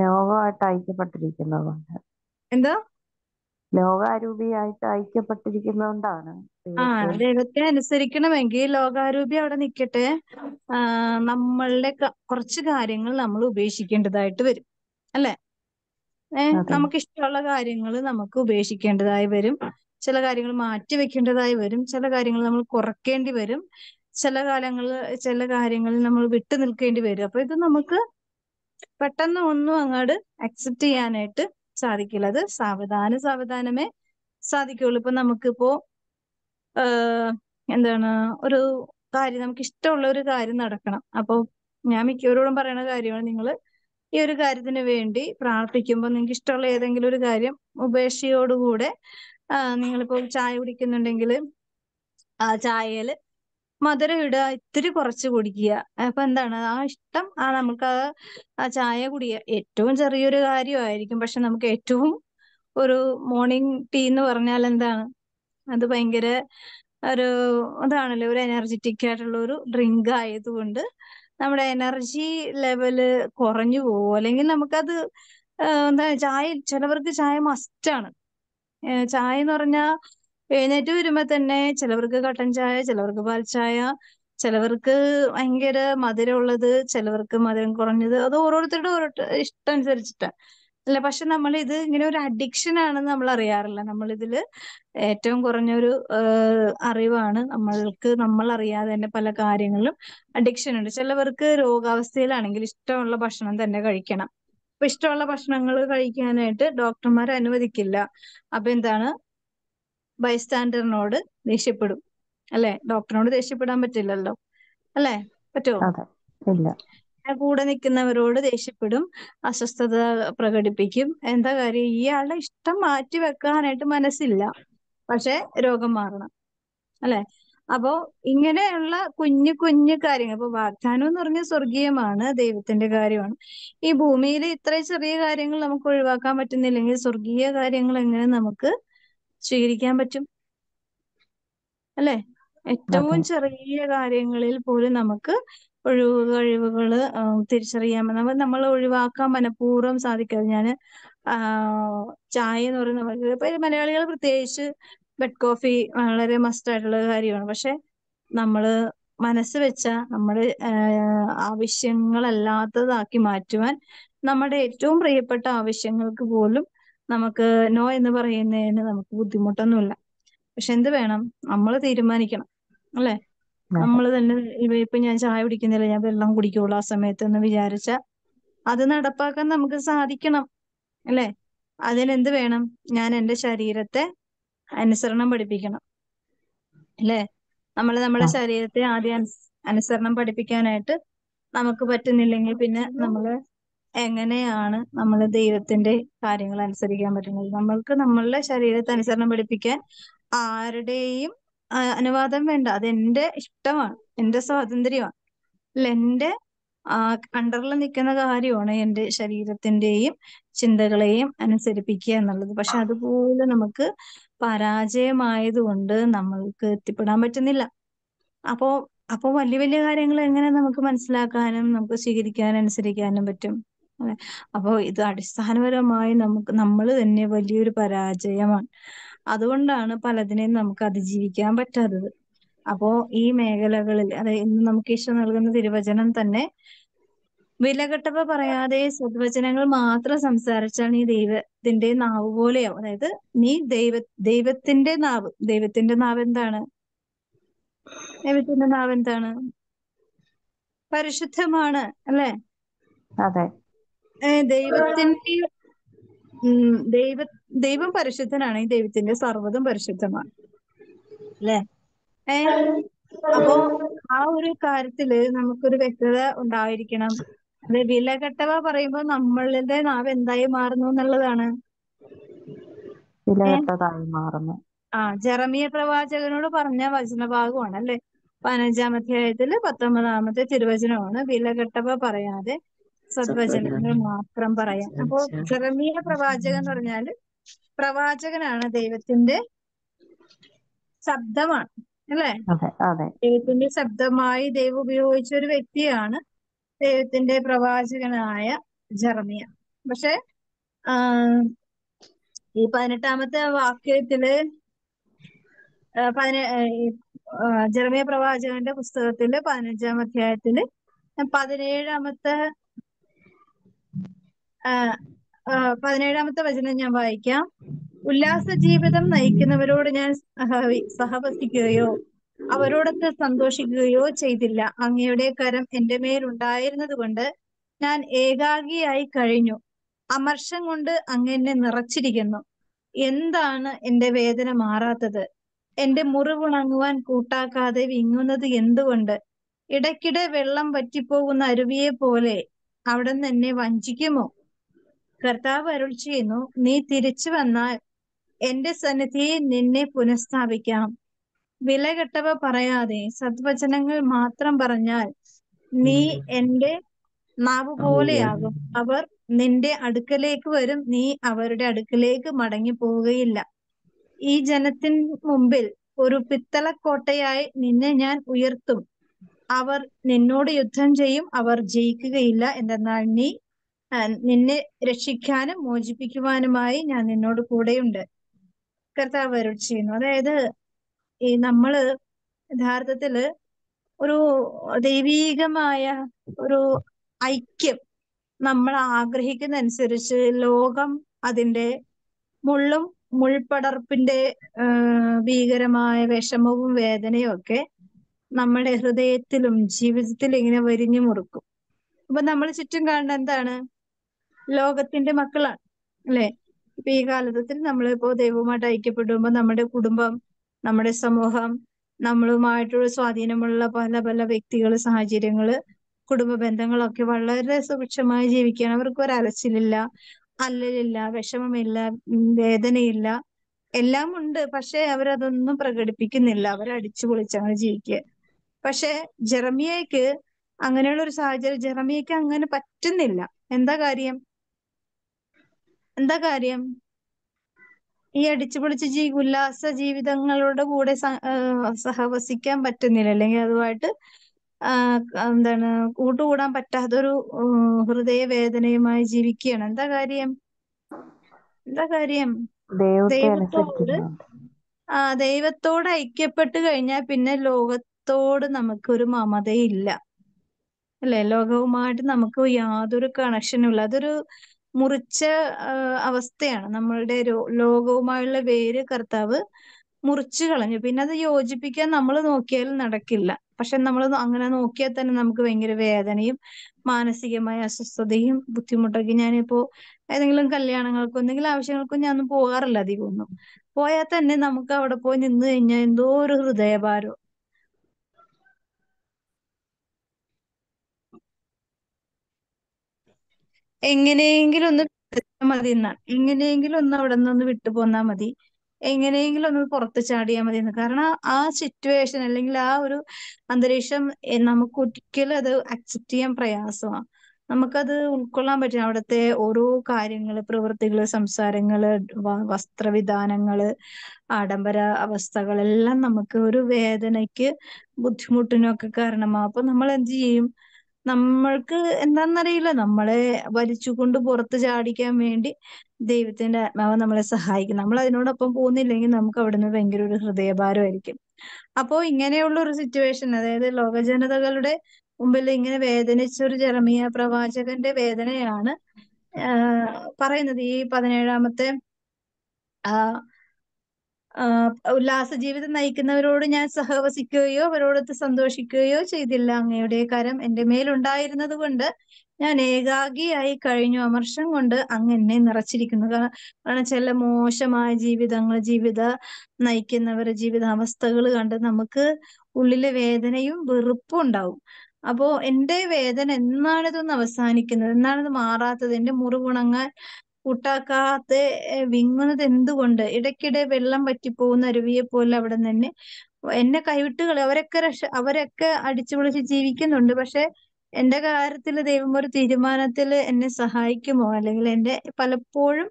ലോകമായിട്ട് ഐക്യപ്പെട്ടിരിക്കുന്നതുകൊണ്ട് എന്താ ലോകാരൂപിയായിട്ട് ഐക്യപ്പെട്ടിരിക്കുന്നതുകൊണ്ടാണ് ആ ദൈവത്തെ അനുസരിക്കണമെങ്കിൽ ലോകാരൂപി അവിടെ നിൽക്കട്ടെ നമ്മളുടെ കുറച്ച് കാര്യങ്ങൾ നമ്മൾ ഉപേക്ഷിക്കേണ്ടതായിട്ട് വരും അല്ലെ ഏർ നമുക്ക് ഇഷ്ടമുള്ള കാര്യങ്ങൾ നമുക്ക് ഉപേക്ഷിക്കേണ്ടതായി വരും ചില കാര്യങ്ങൾ മാറ്റി വെക്കേണ്ടതായി വരും ചില കാര്യങ്ങൾ നമ്മൾ കുറക്കേണ്ടി വരും ചില കാലങ്ങളിൽ ചില കാര്യങ്ങളിൽ നമ്മൾ വിട്ടു നിൽക്കേണ്ടി വരും അപ്പൊ ഇത് നമുക്ക് പെട്ടെന്ന് ഒന്നും അങ്ങോട്ട് അക്സെപ്റ്റ് ചെയ്യാനായിട്ട് സാധിക്കില്ല അത് സാവധാന സാവധാനമേ സാധിക്കുള്ളൂ ഇപ്പൊ നമുക്കിപ്പോ എന്താണ് ഒരു കാര്യം നമുക്ക് ഇഷ്ടമുള്ള ഒരു കാര്യം നടക്കണം അപ്പൊ ഞാൻ മിക്കവരോടും പറയുന്ന കാര്യമാണ് നിങ്ങൾ ഈ ഒരു കാര്യത്തിന് വേണ്ടി പ്രാർത്ഥിക്കുമ്പോൾ നിങ്ങൾക്ക് ഇഷ്ടമുള്ള ഏതെങ്കിലും ഒരു കാര്യം ഉപേക്ഷയോടുകൂടെ നിങ്ങളിപ്പോൾ ചായ കുടിക്കുന്നുണ്ടെങ്കിൽ ആ ചായയിൽ മധുരം ഇടുക ഇത്തിരി കുറച്ച് കുടിക്കുക അപ്പൊ എന്താണ് ആ ഇഷ്ടം ആ നമുക്ക് ആ ചായ കുടിക്കുക ഏറ്റവും ചെറിയൊരു കാര്യമായിരിക്കും പക്ഷെ നമുക്ക് ഏറ്റവും ഒരു മോർണിംഗ് ടീ എന്ന് പറഞ്ഞാൽ എന്താണ് അത് ഭയങ്കര ഒരു അതാണല്ലോ ഒരു എനർജറ്റിക് ആയിട്ടുള്ള ഒരു ഡ്രിങ്ക് ആയതുകൊണ്ട് നമ്മുടെ എനർജി ലെവല് കുറഞ്ഞു പോകും അല്ലെങ്കിൽ നമുക്കത് എന്താ ചായ ചിലവർക്ക് ചായ മസ്റ്റാണ് ചായ എന്ന് പറഞ്ഞാൽ എഴുന്നേറ്റ് വരുമ്പോ തന്നെ ചിലവർക്ക് കട്ടൻ ചായ ചിലവർക്ക് പാൽ ചായ ചിലവർക്ക് ഭയങ്കര ഉള്ളത് ചിലവർക്ക് മധുരം കുറഞ്ഞത് അത് ഓരോരുത്തരുടെ ഓരോ ഇഷ്ടം അനുസരിച്ചിട്ടാ അല്ല പക്ഷെ നമ്മൾ ഇത് ഇങ്ങനെ ഒരു അഡിക്ഷൻ ആണെന്ന് നമ്മൾ അറിയാറില്ല നമ്മൾ ഇതിൽ ഏറ്റവും കുറഞ്ഞൊരു അറിവാണ് നമ്മൾക്ക് നമ്മൾ അറിയാതെ തന്നെ പല കാര്യങ്ങളിലും അഡിക്ഷൻ ഉണ്ട് ചിലവർക്ക് രോഗാവസ്ഥയിലാണെങ്കിൽ ഇഷ്ടമുള്ള ഭക്ഷണം തന്നെ കഴിക്കണം അപ്പൊ ഇഷ്ടമുള്ള ഭക്ഷണങ്ങൾ കഴിക്കാനായിട്ട് ഡോക്ടർമാർ അനുവദിക്കില്ല അപ്പൊ എന്താണ് ബൈസ്റ്റാൻഡറിനോട് ദേഷ്യപ്പെടും അല്ലെ ഡോക്ടറിനോട് ദേഷ്യപ്പെടാൻ പറ്റില്ലല്ലോ അല്ലെ പറ്റുമോ കൂടെ നിൽക്കുന്നവരോട് ദേഷ്യപ്പെടും അസ്വസ്ഥത പ്രകടിപ്പിക്കും എന്താ കാര്യം ഇയാളുടെ ഇഷ്ടം മാറ്റി വെക്കാനായിട്ട് മനസ്സില്ല പക്ഷെ രോഗം മാറണം അല്ലെ അപ്പോ ഇങ്ങനെയുള്ള കുഞ്ഞു കുഞ്ഞു കാര്യങ്ങൾ ഇപ്പൊ വാഗ്ദാനം എന്ന് പറഞ്ഞ സ്വർഗീയമാണ് ദൈവത്തിന്റെ കാര്യമാണ് ഈ ഭൂമിയിൽ ഇത്ര ചെറിയ കാര്യങ്ങൾ നമുക്ക് ഒഴിവാക്കാൻ പറ്റുന്നില്ലെങ്കിൽ സ്വർഗീയ കാര്യങ്ങൾ എങ്ങനെ നമുക്ക് സ്വീകരിക്കാൻ പറ്റും അല്ലേ ഏറ്റവും ചെറിയ കാര്യങ്ങളിൽ പോലും നമുക്ക് ഒഴിവ് കഴിവുകൾ തിരിച്ചറിയാൻ നമ്മൾ ഒഴിവാക്കാൻ മനഃപൂർവ്വം സാധിക്കാതെ ഞാൻ ചായ എന്ന് പറയുന്ന മലയാളികൾ പ്രത്യേകിച്ച് ബെഡ് കോഫി വളരെ മസ്റ്റ് ആയിട്ടുള്ള കാര്യമാണ് പക്ഷെ നമ്മള് മനസ്സ് വെച്ച നമ്മുടെ ആവശ്യങ്ങളല്ലാത്തതാക്കി മാറ്റുവാൻ നമ്മുടെ ഏറ്റവും പ്രിയപ്പെട്ട ആവശ്യങ്ങൾക്ക് പോലും നമുക്ക് നോ എന്ന് പറയുന്നതിന് നമുക്ക് ബുദ്ധിമുട്ടൊന്നുമില്ല പക്ഷെ എന്ത് വേണം നമ്മൾ തീരുമാനിക്കണം അല്ലെ നമ്മൾ തന്നെ ഇപ്പൊ ഞാൻ ചായ കുടിക്കുന്നില്ല ഞാൻ വെള്ളം കുടിക്കുള്ളൂ ആ സമയത്ത് എന്ന് വിചാരിച്ച അത് നടപ്പാക്കാൻ നമുക്ക് സാധിക്കണം അല്ലെ അതിനെന്ത് വേണം ഞാൻ എന്റെ ശരീരത്തെ അനുസരണം പഠിപ്പിക്കണം അല്ലേ നമ്മൾ നമ്മുടെ ശരീരത്തെ ആദ്യം അനുസരണം പഠിപ്പിക്കാനായിട്ട് നമുക്ക് പറ്റുന്നില്ലെങ്കിൽ പിന്നെ നമ്മള് എങ്ങനെയാണ് നമ്മൾ ദൈവത്തിന്റെ കാര്യങ്ങൾ അനുസരിക്കാൻ പറ്റുന്നത് നമ്മൾക്ക് നമ്മളുടെ ശരീരത്തെ അനുസരണം പഠിപ്പിക്കാൻ ആരുടെയും അനുവാദം വേണ്ട അത് എന്റെ ഇഷ്ടമാണ് എന്റെ സ്വാതന്ത്ര്യമാണ് അല്ല എന്റെ അണ്ടറിൽ നിൽക്കുന്ന കാര്യമാണ് എന്റെ ശരീരത്തിന്റെയും ചിന്തകളെയും അനുസരിപ്പിക്കുക എന്നുള്ളത് പക്ഷെ അതുപോലെ നമുക്ക് പരാജയമായതുകൊണ്ട് നമ്മൾക്ക് എത്തിപ്പെടാൻ പറ്റുന്നില്ല അപ്പോ അപ്പോൾ വലിയ വലിയ കാര്യങ്ങൾ എങ്ങനെ നമുക്ക് മനസ്സിലാക്കാനും നമുക്ക് സ്വീകരിക്കാനും അനുസരിക്കാനും പറ്റും അതെ അപ്പോൾ ഇത് അടിസ്ഥാനപരമായി നമുക്ക് നമ്മൾ തന്നെ വലിയൊരു പരാജയമാണ് അതുകൊണ്ടാണ് പലതിനെയും നമുക്ക് അതിജീവിക്കാൻ പറ്റാത്തത് അപ്പോ ഈ മേഖലകളിൽ അതായത് ഇന്ന് നമുക്ക് ഈശോ നൽകുന്ന തിരുവചനം തന്നെ വിലകെട്ടവ പറയാതെ സദ്വചനങ്ങൾ മാത്രം സംസാരിച്ചാൽ നീ ദൈവത്തിന്റെ നാവ് പോലെയാവും അതായത് നീ ദൈവ ദൈവത്തിന്റെ നാവ് ദൈവത്തിന്റെ നാവ് എന്താണ് ദൈവത്തിന്റെ നാവ് എന്താണ് പരിശുദ്ധമാണ് അല്ലേ അതെ ദൈവത്തിന്റെ ദൈവ ദൈവം പരിശുദ്ധനാണ് ഈ ദൈവത്തിന്റെ സർവ്വതും പരിശുദ്ധമാണ് അല്ലെ ഏ അപ്പോ ആ ഒരു കാര്യത്തില് നമുക്കൊരു വ്യക്തത ഉണ്ടായിരിക്കണം അത് വിലകെട്ടവ പറയുമ്പോ നമ്മളുടെ നാവ് എന്തായി മാറുന്നു എന്നുള്ളതാണ് മാറുന്നു ആ ജെറമിയ പ്രവാചകനോട് പറഞ്ഞ വചനഭാഗമാണ് അല്ലെ പതിനഞ്ചാം അധ്യായത്തില് പത്തൊമ്പതാമത്തെ തിരുവചനമാണ് വിലകെട്ടവ പറയാതെ സദ്വചനങ്ങൾ മാത്രം പറയാം അപ്പോ ജെറമിയ പ്രവാചകൻ എന്ന് പറഞ്ഞാല് പ്രവാചകനാണ് ദൈവത്തിന്റെ ശബ്ദമാണ് അല്ലേ ദൈവത്തിന്റെ ശബ്ദമായി ദൈവം ഉപയോഗിച്ച ഒരു വ്യക്തിയാണ് ദൈവത്തിന്റെ പ്രവാചകനായ ജെറമിയ പക്ഷെ ഈ പതിനെട്ടാമത്തെ വാക്യത്തില് പതിന ജെറമിയ പ്രവാചകന്റെ പുസ്തകത്തില് പതിനഞ്ചാം അധ്യായത്തില് പതിനേഴാമത്തെ പതിനേഴാമത്തെ വചനം ഞാൻ വായിക്കാം ഉല്ലാസ ജീവിതം നയിക്കുന്നവരോട് ഞാൻ സഹവസിക്കുകയോ അവരോടൊത്ത് സന്തോഷിക്കുകയോ ചെയ്തില്ല അങ്ങയുടെ കരം എന്റെ മേലുണ്ടായിരുന്നത് കൊണ്ട് ഞാൻ ഏകാഗിയായി കഴിഞ്ഞു അമർഷം കൊണ്ട് അങ്ങ് എന്നെ നിറച്ചിരിക്കുന്നു എന്താണ് എന്റെ വേദന മാറാത്തത് എന്റെ മുറിവുണങ്ങുവാൻ കൂട്ടാക്കാതെ വിങ്ങുന്നത് എന്തുകൊണ്ട് ഇടയ്ക്കിടെ വെള്ളം വറ്റിപ്പോകുന്ന അരുവിയെ പോലെ അവിടെ നിന്ന് എന്നെ വഞ്ചിക്കുമോ കർത്താവ് അരുൾ ചെയ്യുന്നു നീ തിരിച്ചു വന്നാൽ എന്റെ സന്നിധിയെ നിന്നെ പുനഃസ്ഥാപിക്കാം കെട്ടവ പറയാതെ സദ്വചനങ്ങൾ മാത്രം പറഞ്ഞാൽ നീ എന്റെ നാവ് പോലെയാകും അവർ നിന്റെ അടുക്കലേക്ക് വരും നീ അവരുടെ അടുക്കലേക്ക് മടങ്ങി പോവുകയില്ല ഈ ജനത്തിൻ മുമ്പിൽ ഒരു പിത്തളക്കോട്ടയായി നിന്നെ ഞാൻ ഉയർത്തും അവർ നിന്നോട് യുദ്ധം ചെയ്യും അവർ ജയിക്കുകയില്ല എന്തെന്നാൽ നീ നിന്നെ രക്ഷിക്കാനും മോചിപ്പിക്കുവാനുമായി ഞാൻ നിന്നോട് കൂടെയുണ്ട് കർത്താവ് അരുൾ ചെയ്യുന്നു അതായത് ഈ നമ്മള് യഥാർത്ഥത്തില് ഒരു ദൈവീകമായ ഒരു ഐക്യം നമ്മൾ ആഗ്രഹിക്കുന്നതനുസരിച്ച് ലോകം അതിന്റെ മുള്ളും മുൾപടർപ്പിന്റെ ഭീകരമായ വിഷമവും വേദനയും ഒക്കെ നമ്മുടെ ഹൃദയത്തിലും ജീവിതത്തിലും ഇങ്ങനെ വരിഞ്ഞു മുറുക്കും അപ്പൊ നമ്മൾ ചുറ്റും കാണുന്ന എന്താണ് ലോകത്തിന്റെ മക്കളാണ് അല്ലെ ഇപ്പൊ ഈ കാലഘട്ടത്തിൽ നമ്മളിപ്പോ ദൈവവുമായിട്ട് ഐക്യപ്പെടുമ്പോ നമ്മുടെ കുടുംബം നമ്മുടെ സമൂഹം നമ്മളുമായിട്ടുള്ള സ്വാധീനമുള്ള പല പല വ്യക്തികൾ സാഹചര്യങ്ങള് കുടുംബ ബന്ധങ്ങളൊക്കെ വളരെ സുഭിക്ഷമായി ജീവിക്കുകയാണ് അവർക്ക് ഒരു അലച്ചിലില്ല അല്ലലില്ല വിഷമമില്ല വേദനയില്ല എല്ലാം ഉണ്ട് പക്ഷെ അവരതൊന്നും പ്രകടിപ്പിക്കുന്നില്ല അവർ അടിച്ചു പൊളിച്ചാണ് ജീവിക്കുക പക്ഷെ ജെറമിയക്ക് അങ്ങനെയുള്ള ഒരു സാഹചര്യം ജെറമിയക്ക് അങ്ങനെ പറ്റുന്നില്ല എന്താ കാര്യം എന്താ കാര്യം? ഈ അടിച്ചുപൊളിച്ച ജീ ഉല്ലാസ ജീവിതങ്ങളുടെ കൂടെ സ ഏഹ് സഹവസിക്കാൻ പറ്റുന്നില്ല അല്ലെങ്കിൽ അതുമായിട്ട് ആഹ് എന്താണ് കൂട്ടുകൂടാൻ പറ്റാത്തൊരു ഏഹ് ഹൃദയവേദനയുമായി ജീവിക്കുകയാണ്. എന്താ കാര്യം? എന്താ കാര്യം? ദൈവത്തോട് ആ ദൈവത്തോട് ഐക്യപ്പെട്ട് കഴിഞ്ഞാൽ പിന്നെ ലോകത്തോട് നമുക്കൊരു മമതയില്ല. അല്ലേ? ലോകവുമായിട്ട് നമുക്ക് യാതൊരു കണക്ഷനും ഇല്ല. അതൊരു മുറിച്ച അവസ്ഥയാണ് നമ്മളുടെ ലോകവുമായുള്ള വേര് കർത്താവ് മുറിച്ചു കളഞ്ഞു പിന്നെ അത് യോജിപ്പിക്കാൻ നമ്മൾ നോക്കിയാൽ നടക്കില്ല പക്ഷെ നമ്മൾ അങ്ങനെ നോക്കിയാൽ തന്നെ നമുക്ക് ഭയങ്കര വേദനയും മാനസികമായ അസ്വസ്ഥതയും ബുദ്ധിമുട്ടൊക്കെ ഞാനിപ്പോ ഏതെങ്കിലും കല്യാണങ്ങൾക്കോ എന്തെങ്കിലും ആവശ്യങ്ങൾക്കോ ഞാനൊന്നും പോകാറില്ല അധികമൊന്നും പോയാൽ തന്നെ നമുക്ക് അവിടെ പോയി നിന്ന് കഴിഞ്ഞാൽ എന്തോ ഒരു ഹൃദയഭാരം എങ്ങനെയെങ്കിലും ഒന്ന് മതി എന്നാണ് എങ്ങനെയെങ്കിലും ഒന്ന് അവിടെ നിന്ന് വിട്ടു പോന്നാ മതി എങ്ങനെയെങ്കിലും ഒന്ന് പുറത്ത് ചാടിയാൽ മതി എന്ന് കാരണം ആ സിറ്റുവേഷൻ അല്ലെങ്കിൽ ആ ഒരു അന്തരീക്ഷം നമുക്ക് ഒരിക്കലും അത് അക്സെപ്റ്റ് ചെയ്യാൻ പ്രയാസമാണ് നമുക്കത് ഉൾക്കൊള്ളാൻ പറ്റും അവിടുത്തെ ഓരോ കാര്യങ്ങള് പ്രവൃത്തികള് സംസാരങ്ങള് വസ്ത്രവിധാനങ്ങള് ആഡംബര അവസ്ഥകളെല്ലാം നമുക്ക് ഒരു വേദനയ്ക്ക് ബുദ്ധിമുട്ടിനൊക്കെ കാരണമാകും അപ്പൊ നമ്മൾ എന്ത് ചെയ്യും നമ്മൾക്ക് എന്താണെന്നറിയില്ല നമ്മളെ വലിച്ചുകൊണ്ട് പുറത്ത് ചാടിക്കാൻ വേണ്ടി ദൈവത്തിന്റെ ആത്മാവ് നമ്മളെ സഹായിക്കും നമ്മൾ അതിനോടൊപ്പം പോകുന്നില്ലെങ്കിൽ നമുക്ക് അവിടുന്ന് ഭയങ്കര ഒരു ഹൃദയഭാരമായിരിക്കും അപ്പോ ഇങ്ങനെയുള്ള ഒരു സിറ്റുവേഷൻ അതായത് ലോക ജനതകളുടെ മുമ്പിൽ ഇങ്ങനെ വേദനിച്ച ഒരു ജെറമിയ പ്രവാചകന്റെ വേദനയാണ് പറയുന്നത് ഈ പതിനേഴാമത്തെ ആ ഉല്ലാസ ജീവിതം നയിക്കുന്നവരോട് ഞാൻ സഹവസിക്കുകയോ അവരോടൊത്ത് സന്തോഷിക്കുകയോ ചെയ്തില്ല അങ്ങയുടെ കരം എൻ്റെ മേലുണ്ടായിരുന്നത് കൊണ്ട് ഞാൻ ഏകാഗിയായി കഴിഞ്ഞു അമർഷം കൊണ്ട് അങ്ങ് എന്നെ നിറച്ചിരിക്കുന്നു കാരണം ചില മോശമായ ജീവിതങ്ങൾ ജീവിത നയിക്കുന്നവരുടെ ജീവിതാവസ്ഥകൾ കണ്ട് നമുക്ക് ഉള്ളിലെ വേദനയും വെറുപ്പും ഉണ്ടാവും അപ്പോ എൻ്റെ വേദന എന്നാണ് ഇതൊന്ന് അവസാനിക്കുന്നത് എന്നാണ് ഇത് മാറാത്തത് എൻ്റെ മുറിവുണങ്ങാൻ കൂട്ടാക്കാത്ത വിങ്ങുന്നത് എന്തുകൊണ്ട് ഇടയ്ക്കിടെ വെള്ളം പറ്റിപ്പോകുന്ന അരുവിയെ പോലെ അവിടെ തന്നെ എന്നെ കൈവിട്ടുകൾ അവരൊക്കെ രക്ഷ അവരൊക്കെ അടിച്ചു പൊളിച്ച് ജീവിക്കുന്നുണ്ട് പക്ഷെ എന്റെ കാര്യത്തിൽ ദൈവം ഒരു തീരുമാനത്തിൽ എന്നെ സഹായിക്കുമോ അല്ലെങ്കിൽ എന്റെ പലപ്പോഴും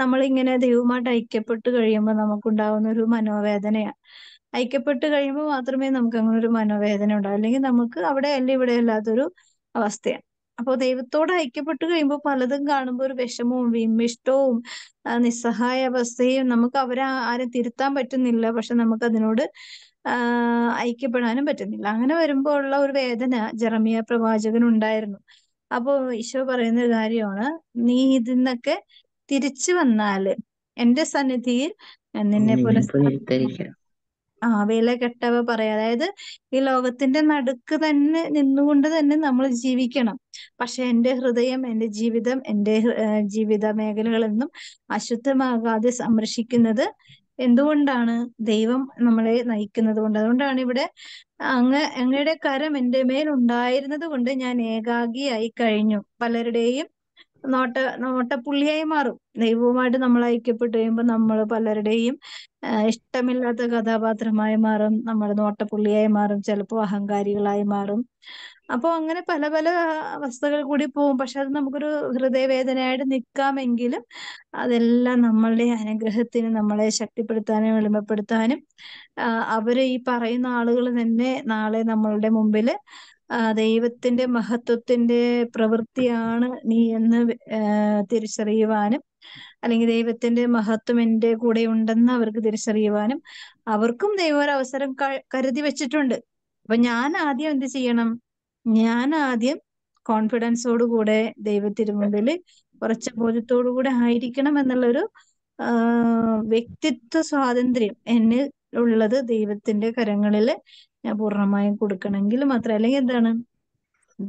നമ്മൾ ഇങ്ങനെ ദൈവമായിട്ട് ഐക്യപ്പെട്ട് കഴിയുമ്പോൾ നമുക്കുണ്ടാകുന്ന ഒരു മനോവേദനയാണ് ഐക്യപ്പെട്ട് കഴിയുമ്പോൾ മാത്രമേ നമുക്ക് അങ്ങനെ ഒരു മനോവേദന ഉണ്ടാവും അല്ലെങ്കിൽ നമുക്ക് അവിടെ അല്ല ഇവിടെ അല്ലാത്തൊരു അവസ്ഥയാണ് അപ്പൊ ദൈവത്തോട് ഐക്യപ്പെട്ട് കഴിയുമ്പോൾ പലതും കാണുമ്പോൾ ഒരു വിഷമവും വിമിഷ്ടവും നിസ്സഹായ അവസ്ഥയും നമുക്ക് അവരെ ആരും തിരുത്താൻ പറ്റുന്നില്ല പക്ഷെ നമുക്ക് അതിനോട് ഐക്യപ്പെടാനും പറ്റുന്നില്ല അങ്ങനെ വരുമ്പോൾ ഉള്ള ഒരു വേദന ജെറമിയ പ്രവാചകൻ ഉണ്ടായിരുന്നു അപ്പോ ഈശോ പറയുന്ന ഒരു കാര്യമാണ് നീ ഇതിൽ നിന്നൊക്കെ തിരിച്ചു വന്നാല് എന്റെ സന്നിധിയിൽ നിന്നെ പോലെ ആ വില കെട്ടവ പറയാ അതായത് ഈ ലോകത്തിന്റെ നടുക്ക് തന്നെ നിന്നുകൊണ്ട് തന്നെ നമ്മൾ ജീവിക്കണം പക്ഷെ എൻ്റെ ഹൃദയം എൻ്റെ ജീവിതം എൻ്റെ ജീവിത മേഖലകളെന്നും അശുദ്ധമാകാതെ സംരക്ഷിക്കുന്നത് എന്തുകൊണ്ടാണ് ദൈവം നമ്മളെ നയിക്കുന്നത് കൊണ്ട് അതുകൊണ്ടാണ് ഇവിടെ അങ്ങ് അങ്ങയുടെ കരം എൻ്റെ മേൽ ഉണ്ടായിരുന്നത് കൊണ്ട് ഞാൻ ഏകാഗിയായി കഴിഞ്ഞു പലരുടെയും നോട്ട നോട്ടപ്പുള്ളിയായി മാറും ദൈവവുമായിട്ട് നമ്മൾ ഐക്യപ്പെട്ട് കഴിയുമ്പോൾ നമ്മൾ പലരുടെയും ഇഷ്ടമില്ലാത്ത കഥാപാത്രമായി മാറും നമ്മൾ നോട്ടപ്പുള്ളിയായി മാറും ചിലപ്പോൾ അഹങ്കാരികളായി മാറും അപ്പോൾ അങ്ങനെ പല പല അവസ്ഥകൾ കൂടി പോകും പക്ഷെ അത് നമുക്കൊരു ഹൃദയവേദനയായിട്ട് നിൽക്കാമെങ്കിലും അതെല്ലാം നമ്മളുടെ അനുഗ്രഹത്തിന് നമ്മളെ ശക്തിപ്പെടുത്താനും എളിമപ്പെടുത്താനും അവര് ഈ പറയുന്ന ആളുകൾ തന്നെ നാളെ നമ്മളുടെ മുമ്പിൽ ദൈവത്തിന്റെ മഹത്വത്തിന്റെ പ്രവൃത്തിയാണ് നീ എന്ന് തിരിച്ചറിയുവാനും അല്ലെങ്കിൽ ദൈവത്തിന്റെ മഹത്വം എൻ്റെ കൂടെ ഉണ്ടെന്ന് അവർക്ക് തിരിച്ചറിയുവാനും അവർക്കും ദൈവം ഒരു അവസരം കരുതി വെച്ചിട്ടുണ്ട് അപ്പൊ ഞാൻ ആദ്യം എന്ത് ചെയ്യണം ഞാൻ ആദ്യം കോൺഫിഡൻസോടുകൂടെ കുറച്ച കുറച്ച് കൂടെ ആയിരിക്കണം എന്നുള്ളൊരു വ്യക്തിത്വ സ്വാതന്ത്ര്യം എന്നിൽ ഉള്ളത് ദൈവത്തിന്റെ കരങ്ങളില് ഞാൻ പൂർണ്ണമായും കൊടുക്കണമെങ്കിൽ മാത്രം അല്ലെങ്കിൽ എന്താണ്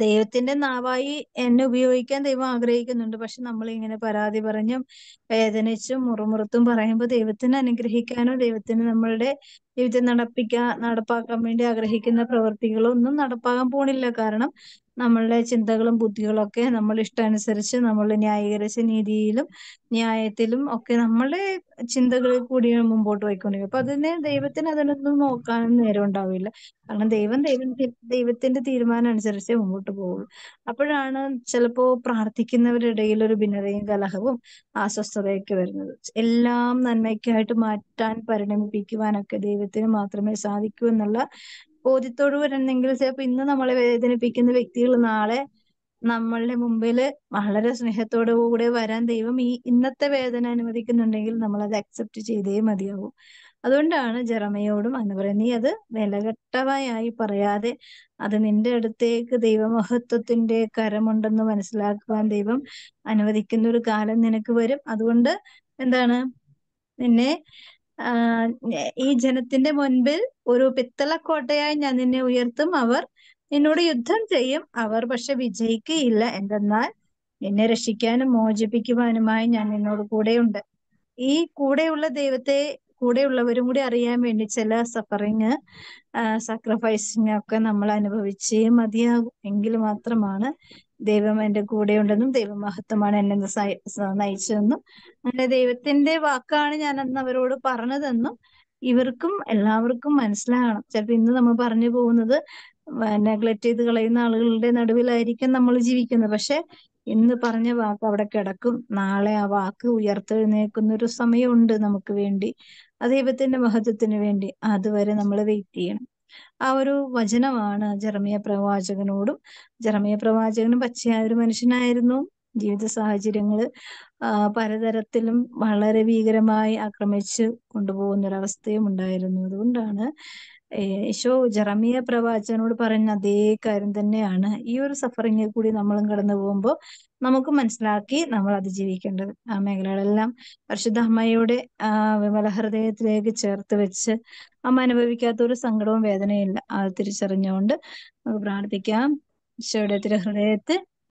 ദൈവത്തിന്റെ നാവായി എന്നെ ഉപയോഗിക്കാൻ ദൈവം ആഗ്രഹിക്കുന്നുണ്ട് പക്ഷെ നമ്മൾ ഇങ്ങനെ പരാതി പറഞ്ഞും വേദനിച്ചും മുറുമുറുത്തും പറയുമ്പോൾ ദൈവത്തിന് അനുഗ്രഹിക്കാനോ ദൈവത്തിന് നമ്മളുടെ ഇത് നടപ്പിക്കാൻ നടപ്പാക്കാൻ വേണ്ടി ആഗ്രഹിക്കുന്ന പ്രവൃത്തികളൊന്നും നടപ്പാകാൻ പോണില്ല കാരണം നമ്മളുടെ ചിന്തകളും ബുദ്ധികളും ഒക്കെ നമ്മൾ ഇഷ്ടാനുസരിച്ച് നമ്മൾ ന്യായീകരിച്ച നീതിയിലും ന്യായത്തിലും ഒക്കെ നമ്മളുടെ ചിന്തകളിൽ കൂടി മുമ്പോട്ട് പോയിക്കൊണ്ടിരിക്കും അപ്പൊ അതിനെ ദൈവത്തിന് അതിനൊന്നും നോക്കാനും നേരം ഉണ്ടാവില്ല കാരണം ദൈവം ദൈവം ദൈവത്തിന്റെ തീരുമാനം അനുസരിച്ച് മുമ്പോട്ട് പോകുള്ളൂ അപ്പോഴാണ് ചിലപ്പോ ഇടയിൽ ഒരു ഭിന്നതയും കലഹവും അസ്വസ്ഥതയൊക്കെ വരുന്നത് എല്ലാം നന്മയ്ക്കായിട്ട് മാറ്റാൻ പരിണമിപ്പിക്കുവാനൊക്കെ ദൈവം ദൈവത്തിന് മാത്രമേ സാധിക്കൂ എന്നുള്ള ബോധ്യത്തോടുകൂടെന്നെങ്കിൽ ചിലപ്പോ ഇന്ന് നമ്മളെ വേദനിപ്പിക്കുന്ന വ്യക്തികൾ നാളെ നമ്മളുടെ മുമ്പില് വളരെ സ്നേഹത്തോടു കൂടെ വരാൻ ദൈവം ഈ ഇന്നത്തെ വേദന അനുവദിക്കുന്നുണ്ടെങ്കിൽ നമ്മൾ അത് അക്സെപ്റ്റ് ചെയ്തേ മതിയാവൂ അതുകൊണ്ടാണ് ജറമയോടും അന്ന് നീ അത് വിലകെട്ടവയായി പറയാതെ അത് നിന്റെ അടുത്തേക്ക് ദൈവമഹത്വത്തിന്റെ കരമുണ്ടെന്ന് മനസ്സിലാക്കുവാൻ ദൈവം അനുവദിക്കുന്ന ഒരു കാലം നിനക്ക് വരും അതുകൊണ്ട് എന്താണ് നിന്നെ ഈ ജനത്തിന്റെ മുൻപിൽ ഒരു പിത്തളക്കോട്ടയായി ഞാൻ നിന്നെ ഉയർത്തും അവർ നിന്നോട് യുദ്ധം ചെയ്യും അവർ പക്ഷെ വിജയിക്കുകയില്ല എന്തെന്നാൽ നിന്നെ രക്ഷിക്കാനും മോചിപ്പിക്കുവാനുമായി ഞാൻ നിന്നോട് കൂടെയുണ്ട് ഈ കൂടെയുള്ള ദൈവത്തെ കൂടെയുള്ളവരും കൂടി അറിയാൻ വേണ്ടി ചില സഫറിങ് സാക്രിഫൈസിങ് ഒക്കെ നമ്മൾ അനുഭവിച്ചേ മതിയാകും എങ്കിൽ മാത്രമാണ് ദൈവം എൻ്റെ ഉണ്ടെന്നും ദൈവം മഹത്വമാണ് എന്നെ നയിച്ചതെന്നും അങ്ങനെ ദൈവത്തിന്റെ വാക്കാണ് ഞാൻ അന്ന് അവരോട് പറഞ്ഞതെന്നും ഇവർക്കും എല്ലാവർക്കും മനസ്സിലാകണം ചിലപ്പോ ഇന്ന് നമ്മൾ പറഞ്ഞു പോകുന്നത് നെഗ്ലക്ട് ചെയ്ത് കളയുന്ന ആളുകളുടെ നടുവിലായിരിക്കും നമ്മൾ ജീവിക്കുന്നത് പക്ഷെ ഇന്ന് പറഞ്ഞ വാക്ക് അവിടെ കിടക്കും നാളെ ആ വാക്ക് ഉയർത്തെഴുന്നേക്കുന്ന ഒരു സമയമുണ്ട് നമുക്ക് വേണ്ടി ആ ദൈവത്തിന്റെ മഹത്വത്തിന് വേണ്ടി അതുവരെ നമ്മൾ വെയിറ്റ് ചെയ്യണം ആ ഒരു വചനമാണ് ജെറമിയ പ്രവാചകനോടും ജെറമിയ പ്രവാചകനും പച്ചയായ ഒരു മനുഷ്യനായിരുന്നു ജീവിത സാഹചര്യങ്ങൾ പലതരത്തിലും വളരെ ഭീകരമായി ആക്രമിച്ച് കൊണ്ടുപോകുന്ന അവസ്ഥയും ഉണ്ടായിരുന്നു അതുകൊണ്ടാണ് യേശോ ജറമിയ പ്രവാചകനോട് പറഞ്ഞ അതേ കാര്യം തന്നെയാണ് ഈ ഒരു സഫറിങ്ങിൽ കൂടി നമ്മളും കടന്നു പോകുമ്പോൾ നമുക്ക് മനസ്സിലാക്കി നമ്മൾ അതിജീവിക്കേണ്ടത് ആ മേഖലകളെല്ലാം പരിശുദ്ധ അമ്മയുടെ ആ വിമല ഹൃദയത്തിലേക്ക് ചേർത്ത് വെച്ച് അമ്മ അനുഭവിക്കാത്ത ഒരു സങ്കടവും വേദനയും ഇല്ല അത് തിരിച്ചറിഞ്ഞുകൊണ്ട് നമുക്ക് പ്രാർത്ഥിക്കാം ഈശോയുടെ തിരുഹൃദയത്തെ